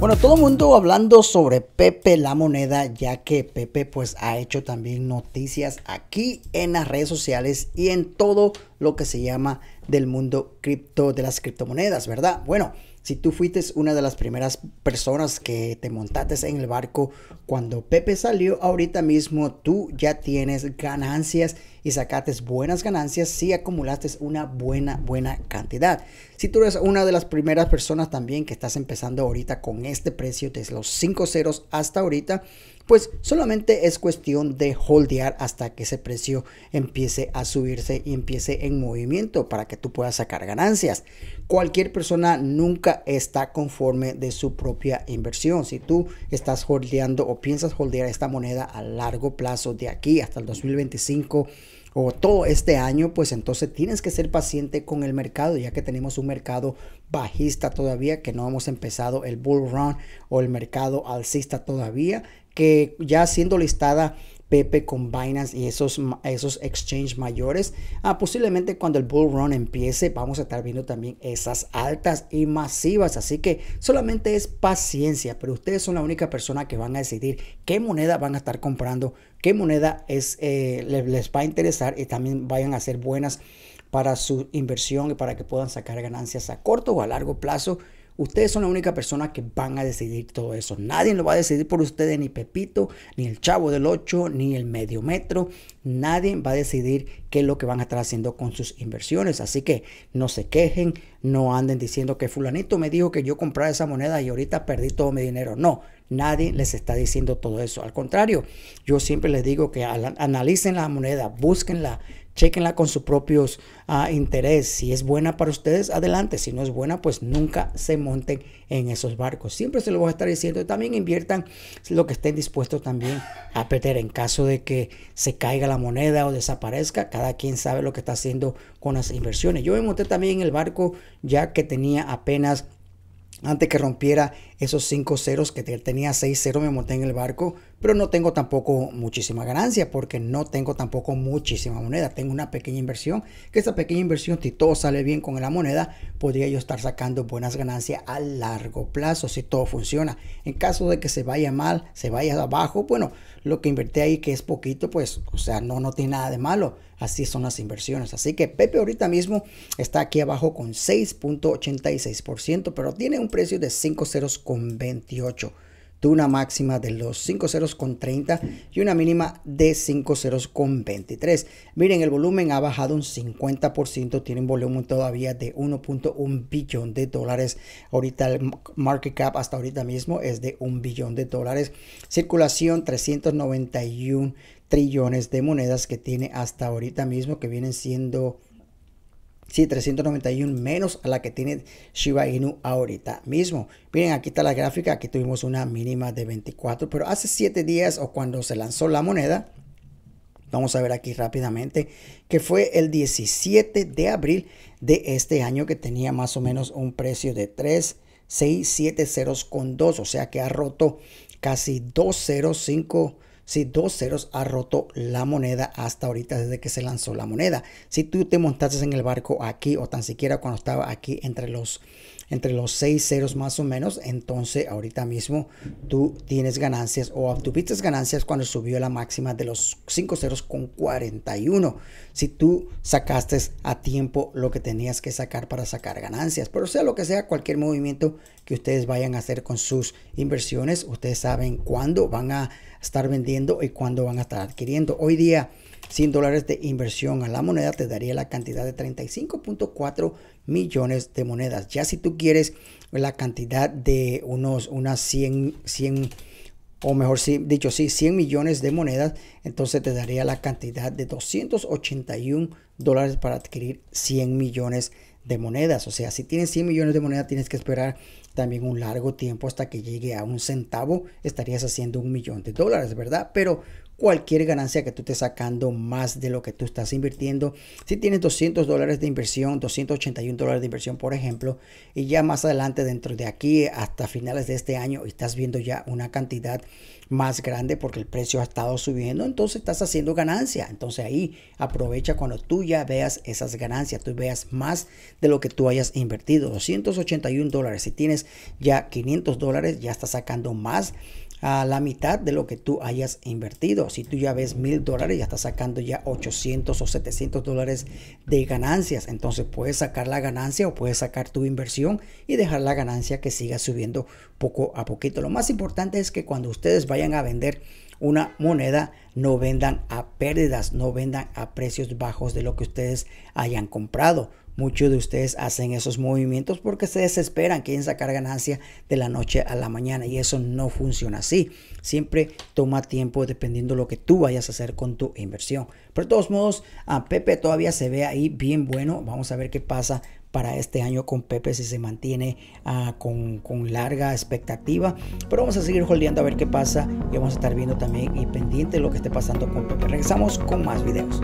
Bueno, todo el mundo hablando sobre Pepe la moneda, ya que Pepe pues ha hecho también noticias aquí en las redes sociales y en todo lo que se llama del mundo cripto, de las criptomonedas, ¿verdad? Bueno, si tú fuiste una de las primeras personas que te montaste en el barco cuando Pepe salió, ahorita mismo tú ya tienes ganancias y sacaste buenas ganancias si acumulaste una buena, buena cantidad. Si tú eres una de las primeras personas también que estás empezando ahorita con este precio desde los 5 ceros hasta ahorita, pues solamente es cuestión de holdear hasta que ese precio empiece a subirse y empiece en movimiento para que tú puedas sacar ganancias. Cualquier persona nunca está conforme de su propia inversión. Si tú estás holdeando o piensas holdear esta moneda a largo plazo de aquí hasta el 2025, o todo este año, pues entonces tienes que ser paciente con el mercado, ya que tenemos un mercado bajista todavía, que no hemos empezado el bull run o el mercado alcista todavía, que ya siendo listada Pepe con Binance y esos, esos exchange mayores. Ah, posiblemente cuando el bull run empiece vamos a estar viendo también esas altas y masivas. Así que solamente es paciencia, pero ustedes son la única persona que van a decidir qué moneda van a estar comprando, qué moneda es, eh, les, les va a interesar y también vayan a ser buenas para su inversión y para que puedan sacar ganancias a corto o a largo plazo Ustedes son la única persona que van a decidir todo eso. Nadie lo va a decidir por ustedes, ni Pepito, ni el Chavo del 8, ni el Medio Metro, nadie va a decidir qué es lo que van a estar haciendo con sus inversiones. Así que no se quejen, no anden diciendo que fulanito me dijo que yo comprara esa moneda y ahorita perdí todo mi dinero. No, nadie les está diciendo todo eso. Al contrario, yo siempre les digo que analicen la moneda, búsquenla, chequenla con sus propios intereses. Ah, interés. Si es buena para ustedes, adelante. Si no es buena, pues nunca se monten en esos barcos. Siempre se lo voy a estar diciendo. También inviertan lo que estén dispuestos también a perder en caso de que se caiga la moneda o desaparezca. Cada quien sabe lo que está haciendo con las inversiones. Yo me monté también en el barco ya que tenía apenas antes que rompiera esos cinco ceros que tenía seis ceros me monté en el barco, pero no tengo tampoco muchísima ganancia porque no tengo tampoco muchísima moneda. Tengo una pequeña inversión, que esa pequeña inversión, si todo sale bien con la moneda, podría yo estar sacando buenas ganancias a largo plazo si todo funciona. En caso de que se vaya mal, se vaya abajo, bueno, lo que invertí ahí que es poquito, pues, o sea, no, no tiene nada de malo. Así son las inversiones. Así que Pepe ahorita mismo está aquí abajo con 6.86%, pero tiene un precio de 5 ceros con 28. tu una máxima de los 5 ceros con 30 y una mínima de 5 ceros con 23. Miren, el volumen ha bajado un 50%, tiene un volumen todavía de 1.1 billón de dólares. Ahorita el market cap hasta ahorita mismo es de 1 billón de dólares. Circulación 391 trillones de monedas que tiene hasta ahorita mismo, que vienen siendo Sí, 391 menos a la que tiene Shiba Inu ahorita mismo. Miren, aquí está la gráfica. Aquí tuvimos una mínima de 24, pero hace 7 días o cuando se lanzó la moneda, vamos a ver aquí rápidamente, que fue el 17 de abril de este año que tenía más o menos un precio de 3, 6, 7 ceros con 2, o sea que ha roto casi 2 0, 5 si dos ceros ha roto la moneda hasta ahorita desde que se lanzó la moneda. Si tú te montaste en el barco aquí o tan siquiera cuando estaba aquí entre los entre los seis ceros más o menos, entonces ahorita mismo tú tienes ganancias o obtuviste ganancias cuando subió la máxima de los 5 ceros con 41. Si tú sacaste a tiempo lo que tenías que sacar para sacar ganancias, pero sea lo que sea, cualquier movimiento que ustedes vayan a hacer con sus inversiones, ustedes saben cuándo van a estar vendiendo y cuándo van a estar adquiriendo. Hoy día 100 dólares de inversión a la moneda te daría la cantidad de 35.4 millones de monedas. Ya si tú quieres la cantidad de unos unas 100, 100 o mejor dicho sí, 100 millones de monedas, entonces te daría la cantidad de 281 dólares para adquirir 100 millones de monedas. O sea, si tienes 100 millones de monedas, tienes que esperar también un largo tiempo hasta que llegue a un centavo, estarías haciendo un millón de dólares, ¿verdad? Pero cualquier ganancia que tú estés sacando más de lo que tú estás invirtiendo. Si tienes 200 dólares de inversión, 281 dólares de inversión, por ejemplo, y ya más adelante, dentro de aquí hasta finales de este año, estás viendo ya una cantidad más grande porque el precio ha estado subiendo, entonces estás haciendo ganancia. Entonces ahí aprovecha cuando tú ya veas esas ganancias, tú veas más de lo que tú hayas invertido. 281 dólares, si tienes ya 500 dólares, ya estás sacando más a la mitad de lo que tú hayas invertido. Si tú ya ves mil dólares, ya estás sacando ya 800 o 700 dólares de ganancias. Entonces puedes sacar la ganancia o puedes sacar tu inversión y dejar la ganancia que siga subiendo poco a poquito. Lo más importante es que cuando ustedes vayan a vender, una moneda, no vendan a pérdidas, no vendan a precios bajos de lo que ustedes hayan comprado. Muchos de ustedes hacen esos movimientos porque se desesperan, quieren sacar ganancia de la noche a la mañana y eso no funciona así. Siempre toma tiempo dependiendo lo que tú vayas a hacer con tu inversión. Pero de todos modos, a Pepe todavía se ve ahí bien bueno. Vamos a ver qué pasa para este año con Pepe si se mantiene ah, con, larga expectativa. Pero vamos a seguir holdeando a ver qué pasa y vamos a estar viendo también y pendiente de lo que esté pasando con Pepe. Regresamos con más videos.